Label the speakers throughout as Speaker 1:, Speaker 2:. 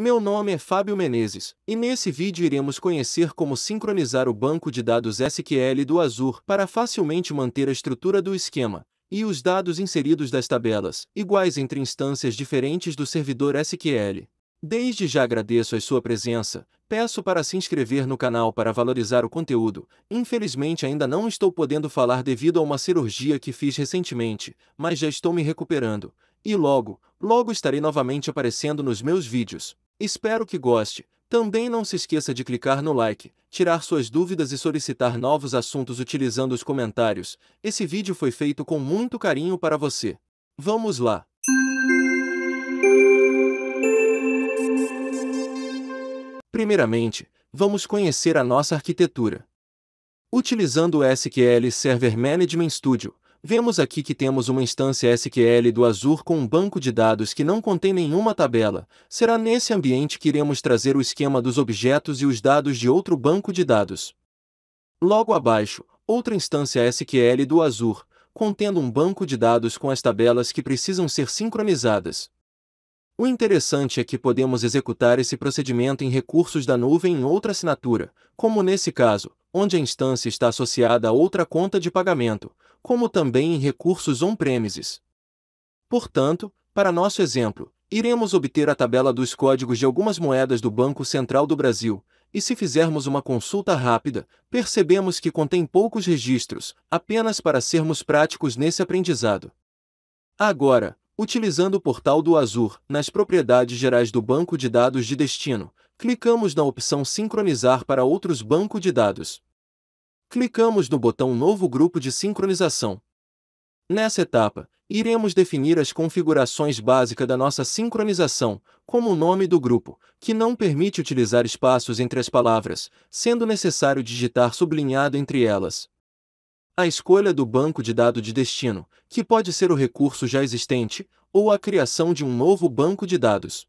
Speaker 1: Meu nome é Fábio Menezes, e nesse vídeo iremos conhecer como sincronizar o banco de dados SQL do Azure para facilmente manter a estrutura do esquema e os dados inseridos das tabelas, iguais entre instâncias diferentes do servidor SQL. Desde já agradeço a sua presença, peço para se inscrever no canal para valorizar o conteúdo. Infelizmente ainda não estou podendo falar devido a uma cirurgia que fiz recentemente, mas já estou me recuperando, e logo, logo estarei novamente aparecendo nos meus vídeos. Espero que goste. Também não se esqueça de clicar no like, tirar suas dúvidas e solicitar novos assuntos utilizando os comentários. Esse vídeo foi feito com muito carinho para você. Vamos lá! Primeiramente, vamos conhecer a nossa arquitetura. Utilizando o SQL Server Management Studio, vemos aqui que temos uma instância SQL do Azure com um banco de dados que não contém nenhuma tabela. Será nesse ambiente que iremos trazer o esquema dos objetos e os dados de outro banco de dados. Logo abaixo, outra instância SQL do Azure, contendo um banco de dados com as tabelas que precisam ser sincronizadas. O interessante é que podemos executar esse procedimento em recursos da nuvem em outra assinatura, como nesse caso, onde a instância está associada a outra conta de pagamento, como também em recursos on-premises. Portanto, para nosso exemplo, iremos obter a tabela dos códigos de algumas moedas do Banco Central do Brasil, e se fizermos uma consulta rápida, percebemos que contém poucos registros, apenas para sermos práticos nesse aprendizado. Agora, utilizando o portal do Azure nas propriedades gerais do banco de dados de destino, clicamos na opção Sincronizar para outros bancos de dados. Clicamos no botão Novo Grupo de Sincronização. Nessa etapa, iremos definir as configurações básicas da nossa sincronização, como o nome do grupo, que não permite utilizar espaços entre as palavras, sendo necessário digitar sublinhado entre elas. A escolha do banco de dados de destino, que pode ser o recurso já existente, ou a criação de um novo banco de dados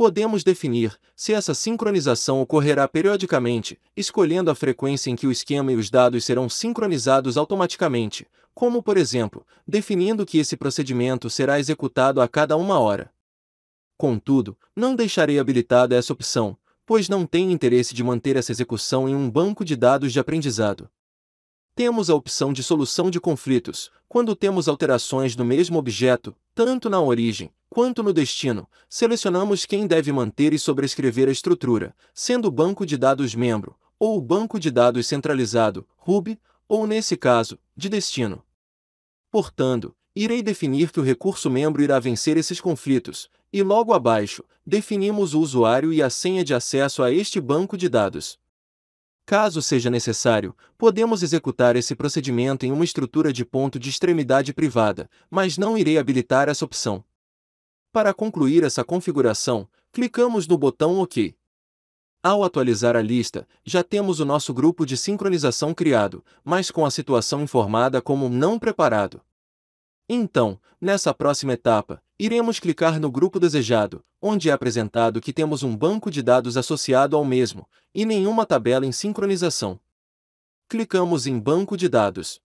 Speaker 1: podemos definir se essa sincronização ocorrerá periodicamente, escolhendo a frequência em que o esquema e os dados serão sincronizados automaticamente, como, por exemplo, definindo que esse procedimento será executado a cada uma hora. Contudo, não deixarei habilitada essa opção, pois não tenho interesse de manter essa execução em um banco de dados de aprendizado. Temos a opção de solução de conflitos, quando temos alterações no mesmo objeto, tanto na origem quanto no destino. Selecionamos quem deve manter e sobrescrever a estrutura, sendo o banco de dados membro, ou o banco de dados centralizado, RUB, ou nesse caso, de destino. Portanto, irei definir que o recurso membro irá vencer esses conflitos, e logo abaixo, definimos o usuário e a senha de acesso a este banco de dados. Caso seja necessário, podemos executar esse procedimento em uma estrutura de ponto de extremidade privada, mas não irei habilitar essa opção. Para concluir essa configuração, clicamos no botão OK. Ao atualizar a lista, já temos o nosso grupo de sincronização criado, mas com a situação informada como não preparado. Então, nessa próxima etapa, iremos clicar no grupo desejado, onde é apresentado que temos um banco de dados associado ao mesmo, e nenhuma tabela em sincronização. Clicamos em Banco de Dados.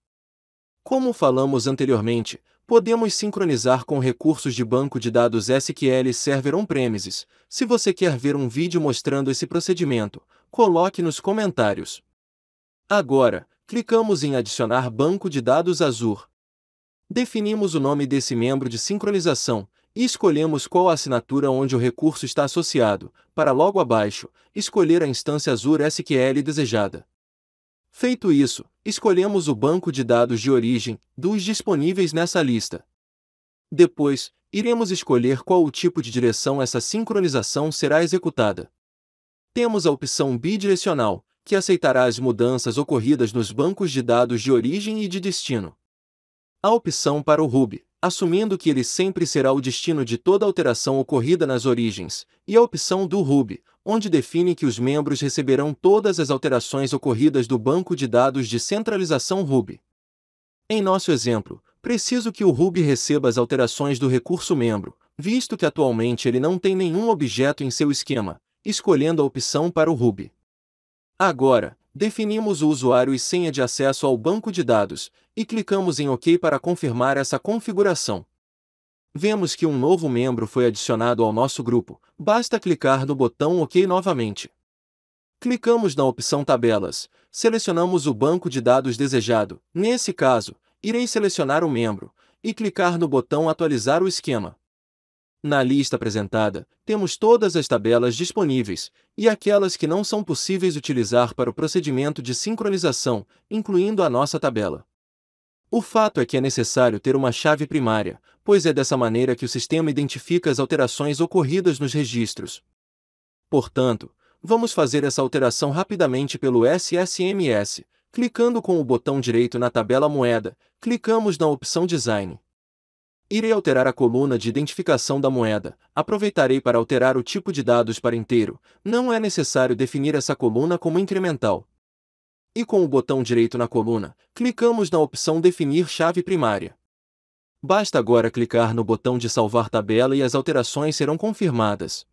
Speaker 1: Como falamos anteriormente, podemos sincronizar com recursos de banco de dados SQL Server On-Premises. Se você quer ver um vídeo mostrando esse procedimento, coloque nos comentários. Agora, clicamos em Adicionar banco de dados Azure. Definimos o nome desse membro de sincronização e escolhemos qual a assinatura onde o recurso está associado, para logo abaixo, escolher a instância Azure SQL desejada. Feito isso, escolhemos o banco de dados de origem dos disponíveis nessa lista. Depois, iremos escolher qual o tipo de direção essa sincronização será executada. Temos a opção bidirecional, que aceitará as mudanças ocorridas nos bancos de dados de origem e de destino a opção para o Ruby, assumindo que ele sempre será o destino de toda alteração ocorrida nas origens, e a opção do Ruby, onde define que os membros receberão todas as alterações ocorridas do banco de dados de centralização Ruby. Em nosso exemplo, preciso que o Ruby receba as alterações do recurso membro, visto que atualmente ele não tem nenhum objeto em seu esquema, escolhendo a opção para o Ruby. Agora, Definimos o usuário e senha de acesso ao banco de dados, e clicamos em OK para confirmar essa configuração. Vemos que um novo membro foi adicionado ao nosso grupo, basta clicar no botão OK novamente. Clicamos na opção Tabelas, selecionamos o banco de dados desejado, nesse caso, irei selecionar o membro, e clicar no botão Atualizar o esquema. Na lista apresentada, temos todas as tabelas disponíveis e aquelas que não são possíveis utilizar para o procedimento de sincronização, incluindo a nossa tabela. O fato é que é necessário ter uma chave primária, pois é dessa maneira que o sistema identifica as alterações ocorridas nos registros. Portanto, vamos fazer essa alteração rapidamente pelo SSMS, clicando com o botão direito na tabela moeda, clicamos na opção Design Irei alterar a coluna de identificação da moeda, aproveitarei para alterar o tipo de dados para inteiro, não é necessário definir essa coluna como incremental. E com o botão direito na coluna, clicamos na opção Definir chave primária. Basta agora clicar no botão de salvar tabela e as alterações serão confirmadas.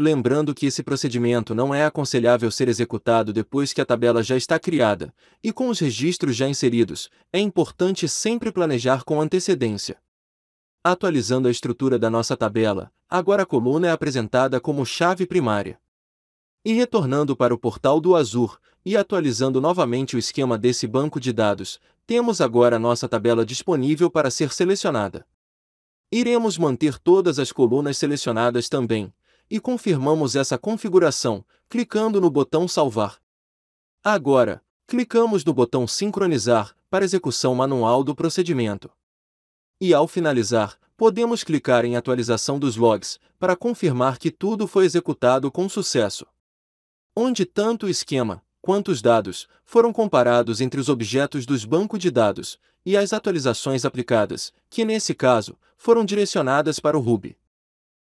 Speaker 1: Lembrando que esse procedimento não é aconselhável ser executado depois que a tabela já está criada, e com os registros já inseridos, é importante sempre planejar com antecedência. Atualizando a estrutura da nossa tabela, agora a coluna é apresentada como chave primária. E retornando para o portal do Azure, e atualizando novamente o esquema desse banco de dados, temos agora nossa tabela disponível para ser selecionada. Iremos manter todas as colunas selecionadas também, e confirmamos essa configuração, clicando no botão Salvar. Agora, clicamos no botão Sincronizar para execução manual do procedimento e ao finalizar, podemos clicar em Atualização dos logs para confirmar que tudo foi executado com sucesso. Onde tanto o esquema quanto os dados foram comparados entre os objetos dos bancos de dados e as atualizações aplicadas, que nesse caso foram direcionadas para o Ruby.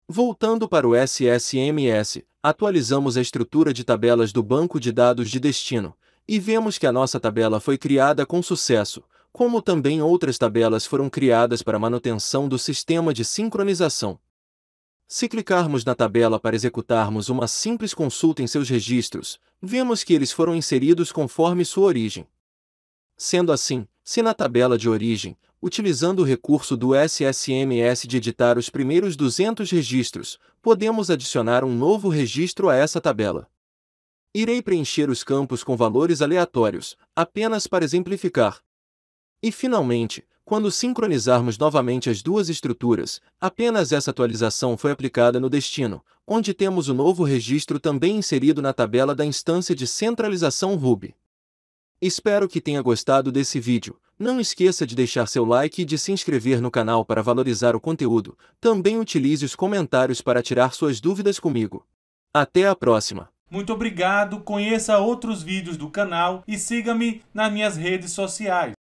Speaker 1: Voltando para o SSMS, atualizamos a estrutura de tabelas do banco de dados de destino e vemos que a nossa tabela foi criada com sucesso, como também outras tabelas foram criadas para manutenção do sistema de sincronização. Se clicarmos na tabela para executarmos uma simples consulta em seus registros, vemos que eles foram inseridos conforme sua origem. Sendo assim, se na tabela de origem, utilizando o recurso do SSMS de editar os primeiros 200 registros, podemos adicionar um novo registro a essa tabela. Irei preencher os campos com valores aleatórios, apenas para exemplificar, e finalmente, quando sincronizarmos novamente as duas estruturas, apenas essa atualização foi aplicada no destino, onde temos o novo registro também inserido na tabela da instância de centralização Ruby. Espero que tenha gostado desse vídeo. Não esqueça de deixar seu like e de se inscrever no canal para valorizar o conteúdo. Também utilize os comentários para tirar suas dúvidas comigo. Até a próxima! Muito obrigado, conheça outros vídeos do canal e siga-me nas minhas redes sociais.